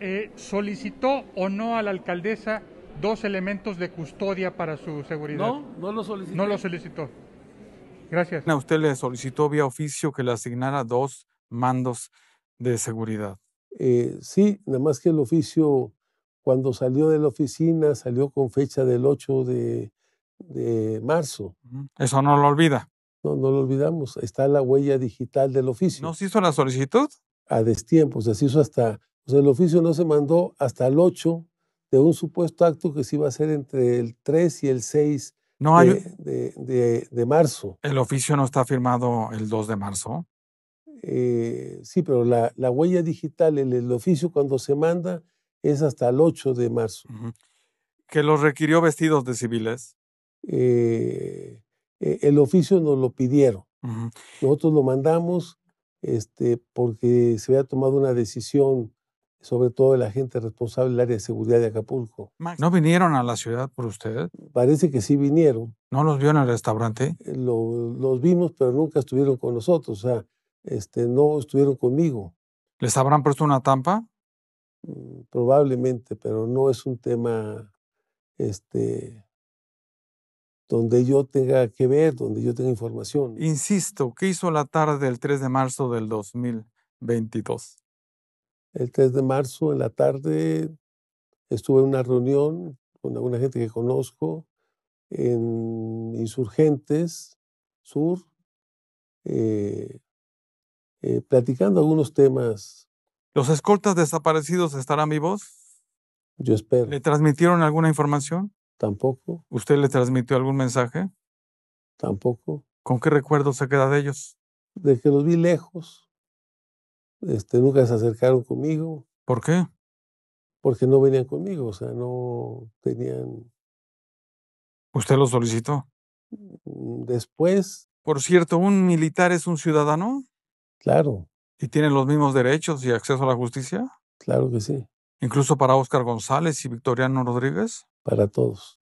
Eh, ¿Solicitó o no a la alcaldesa dos elementos de custodia para su seguridad? No, no lo solicitó. No lo solicitó. Gracias. usted le solicitó vía oficio que le asignara dos mandos de seguridad. Eh, sí, nada más que el oficio, cuando salió de la oficina, salió con fecha del 8 de, marzo. Eso no lo olvida. No, no lo olvidamos. Está la huella digital del oficio. ¿No ¿Nos hizo la solicitud? a destiempo, se hizo hasta, o sea, el oficio no se mandó hasta el 8 de un supuesto acto que se iba a hacer entre el 3 y el 6 de, marzo. ¿El oficio no está firmado el 2 de marzo? Eh, sí, pero la, la huella digital, el, oficio cuando se manda es hasta el 8 de marzo. ¿Que los requirió vestidos de civiles? Eh, e, el oficio nos lo pidieron. Nosotros lo mandamos este, porque se había tomado una decisión, sobre todo de la gente responsable del área de seguridad de Acapulco. ¿no vinieron a la ciudad por usted? Parece que sí vinieron. ¿No los vio en el restaurante? Eh, lo, los vimos, pero nunca estuvieron con nosotros, o sea, este, no estuvieron conmigo. ¿Les habrán puesto una tampa? Mm, probablemente, pero no es un tema este, donde yo tenga que ver, donde yo tenga información. Insisto, ¿qué hizo la tarde del 3 de marzo del 2022? El 3 de marzo en la tarde estuve en una reunión con alguna gente que conozco en Insurgentes Sur, eh, eh, platicando algunos temas. ¿Los escoltas desaparecidos estarán vivos? Yo espero. ¿Le transmitieron alguna información? Tampoco. ¿Usted le transmitió algún mensaje? Tampoco. ¿Con qué recuerdo se queda de ellos? De que los vi lejos. Este, nunca se acercaron conmigo. ¿Por qué? Porque no venían conmigo, o sea, no tenían. ¿Usted lo solicitó? Después. Por cierto, ¿un militar es un ciudadano? Claro. ¿Y tiene los mismos derechos y acceso a la justicia? Claro que sí. ¿Incluso para Óscar González y Victoriano Rodríguez? para todos.